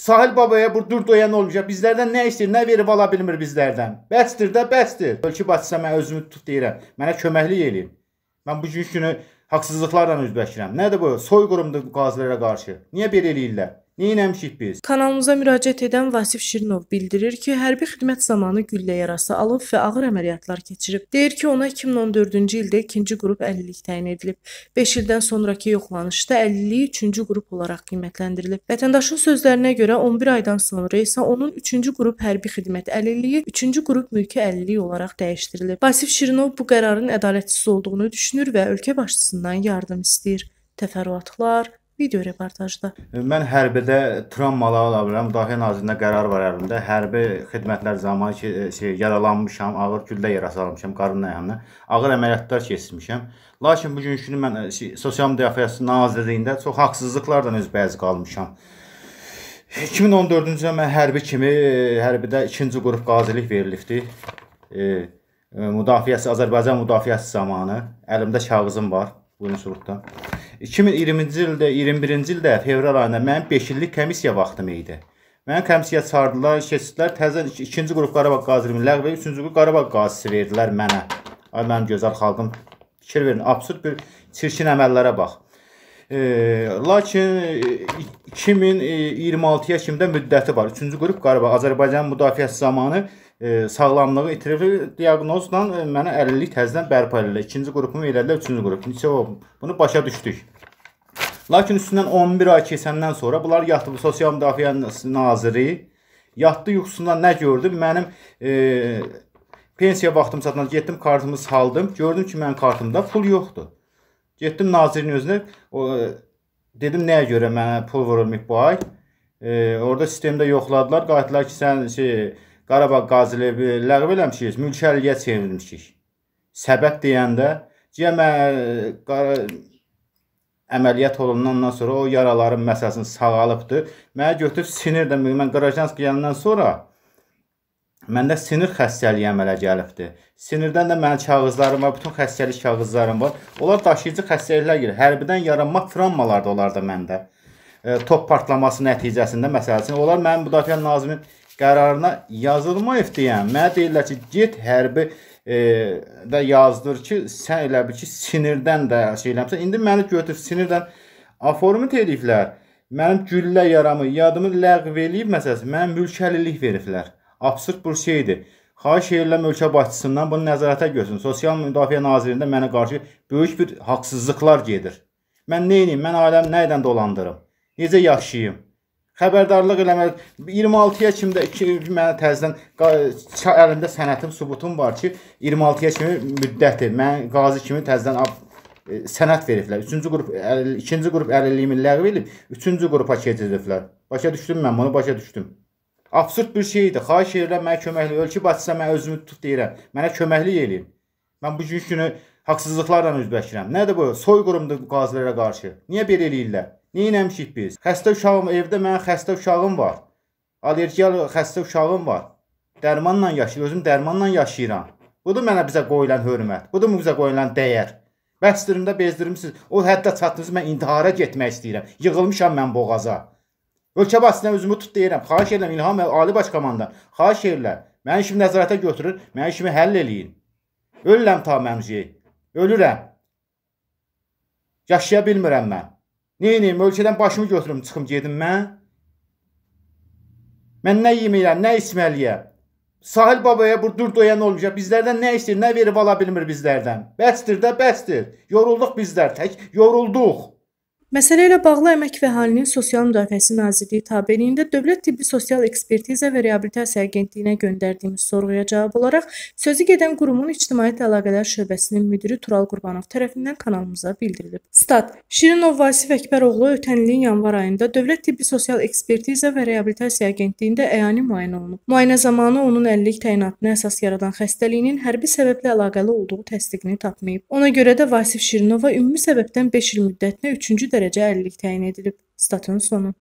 Sahil babaya bu dur doyan olmayacaq. Bizlərdən nə istəyir, nə verib ala bilmir bizlərdən. Bəsdir də, bəsdir. Ölkə başçısı mən özümü tutub deyirəm. Mənə köməklik eləyin. Mən bu gün günü haqsızlıqlarla üzbəşirəm. Nədir bu? Soyqırımdır qazilərə qarşı. Niyə belə eləyirlər? Neynəmişik biz? Kanalımıza müraciət edən Vasif Şirinov bildirir ki, hərbi xidmət zamanı güllə yarası alıb və ağır əməliyyatlar keçirib. Deyir ki, ona 2014-cü ildə 2-ci qrup 50-lik təyin edilib. 5 ildən sonrakı yoxlanışda 50-lik 3-cü qrup olaraq qiymətləndirilib. Vətəndaşın sözlərinə görə 11 aydan sonra isə onun 3-cü qrup hərbi xidmət 50-liyi 3-cü qrup mülki 50-lik olaraq dəyişdirilib. Vasif Şirinov bu qərarın ədalətsiz olduğunu düşünür və ölkə başçısından yardım istəyir. Təfərrüatlar Video reportajda. E, mən hərbidə travmalarla bilirəm. Müdafiə Nazirliyində qərar var əlimdə. Hərbi xidmətlər zamanı ki, e, şey, yaralanmışam, ağır güllə yarası almışam qarın ayağına. Ağır əməliyyatlar keçirmişəm. Lakin bu gün günü mən e, şey, Sosial Müdafiəsi Nazirliyində çox haqsızlıqlardan öz bəzi qalmışam. 2014-cü ildə mən hərbi kimi hərbidə 2-ci qrup qazilik verilibdi. E, müdafiəsi Azərbaycan müdafiəsi zamanı əlimdə kağızım var bu instruktordan. 2020-ci ildə, 21-ci ildə fevral ayında mənim 5 illik komissiya vaxtım idi. Mənim komissiya çağırdılar, keçdilər, təzə ikinci qrup Qarabağ qazilimi ləğv edib, üçüncü qrup Qarabağ qazisi verdilər mənə. Ay mənim gözəl xalqım, fikir verin, absurd bir çirkin əməllərə bax. E, lakin 2026-ya e, kimi də müddəti var. Üçüncü qrup Qarabağ Azərbaycan müdafiəsi zamanı e, sağlamlığı itirifli diaqnozla e, mənə 50-lik təzdən bərpa edirlər. İkinci qrupumu elədilər, üçüncü qrup. Niçə bunu başa düşdük. Lakin üstündən 11 ay keçəndən sonra bunlar yatıb Sosial Müdafiə Naziri yatdı yuxusundan nə gördü? Mənim e, pensiya vaxtım çatanda getdim kartımı saldım. Gördüm ki, mənim kartımda pul yoxdur. Getdim nazirin özünə o, dedim nəyə görə mənə pul vurulmayıb bu ay? E, orada sistemdə yoxladılar, qayıtdılar ki, sən şey Qarabağ qaziliyi ləğv eləmişik, mülkəliyə çevirmişik. Səbət deyəndə cəmə e, qara əməliyyat olunandan sonra o yaraların məsələsini sağalıbdı. Mənə götürüb sinirdə mən Qarajansk gələndən sonra məndə sinir xəstəliyi əmələ gəlibdi. Sinirdən də mənim kağızlarım var, bütün xəstəlik kağızlarım var. Onlar daşıyıcı xəstəliklər gəlir. Hərbidən yaranma travmalardır onlar da məndə. E, top partlaması nəticəsində məsələn, onlar mənim müdafiə nazimin qərarına yazılmayıb deyən, mənə deyirlər ki, get hərbi e, də yazdır ki, sən elə bil ki, sinirdən də şey eləmsən. İndi məni götürüb sinirdən aformit eləyiblər. Mənim güllə yaramı, yadımı ləğv eləyib məsələn, mənim mülkəlilik veriblər. Absurd bir şeydir. Xahiş edirəm ölkə başçısından bunu nəzarətə götürsün. Sosial Müdafiə Nazirliyində mənə qarşı böyük bir haqsızlıqlar gedir. Mən nə edeyim? Mən aləmi nə edən dolandırım? Necə yaşayım? xəbərdarlıq eləməz. 26-ya kimi də kimi mənə təzədən əlimdə sənətim, sübutum var ki, 26-ya kimi müddətdir. Mən qazi kimi təzədən e, sənət veriblər. 3-cü qrup, 2-ci qrup əlilliyimi ləğv edib, 3-cü qrupa keçiriblər. Başa düşdüm mən bunu, başa düşdüm. Absurd bir şeydir. Xahiş edirəm mənə köməkli ol ki, Batsa mən özümü tut deyirəm. Mənə köməkli eləyin. Mən bu gün günü haqsızlıqlarla üzbəşirəm. Nədir bu? Soyqırımdır qazilərə qarşı. Niyə belə eləyirlər? Neynəmişik biz? Xəstə uşağım evdə, mənim xəstə uşağım var. Allergiyalı xəstə uşağım var. Dərmanla yaşayır, özüm dərmanla yaşayıram. Budur mənə bizə qoyulan hörmət. Budur bizə qoyulan dəyər. Bəstirimdə bezdirmisiniz. O həddə çatdınız, mən intihara getmək istəyirəm. Yığılmışam mən boğaza. Ölkə basına özümü tut deyirəm. Xahiş edirəm İlham Ali Baş Komandan. Xahiş edirəm. Mənim işimi nəzarətə götürün, mənim işimi həll eləyin. Ölürəm ta məmciyə. Ölürəm. Yaşaya bilmirəm mən. Neynəyim, ölkədən başımı götürüm, çıxım gedim mən. Mən nə yeməyəm, nə içməliyəm. Sahil babaya bur dur doyan olmayacaq. Bizlərdən nə istəyir, nə verib ala bilmir bizlərdən. Bəsdir də, bəsdir. Yorulduq bizlər tək, yorulduq. Məsələ ilə bağlı Əmək və Əhalinin Sosial Müdafiəsi Nazirliyi tabeliyində Dövlət Tibbi Sosial Ekspertiza və Reabilitasiya Agentliyinə göndərdiyimiz sorğuya cavab olaraq sözü gedən qurumun İctimaiyyət Əlaqələr Şöbəsinin müdiri Tural Qurbanov tərəfindən kanalımıza bildirilib. Stat: Şirinov Vasif Əkbəroğlu ötən ilin yanvar ayında Dövlət Tibbi Sosial Ekspertiza və Reabilitasiya Agentliyində əyani müayinə olunub. Müayinə zamanı onun əlillik təyinatına əsas yaradan xəstəliyinin hərbi səbəblə əlaqəli olduğu təsdiqini tapmayıb. Ona görə də Vasif Şirinova ümumi səbəbdən 5 il müddətinə 3-cü dərəcə dərəcə əlillik təyin edilib. Statın sonu.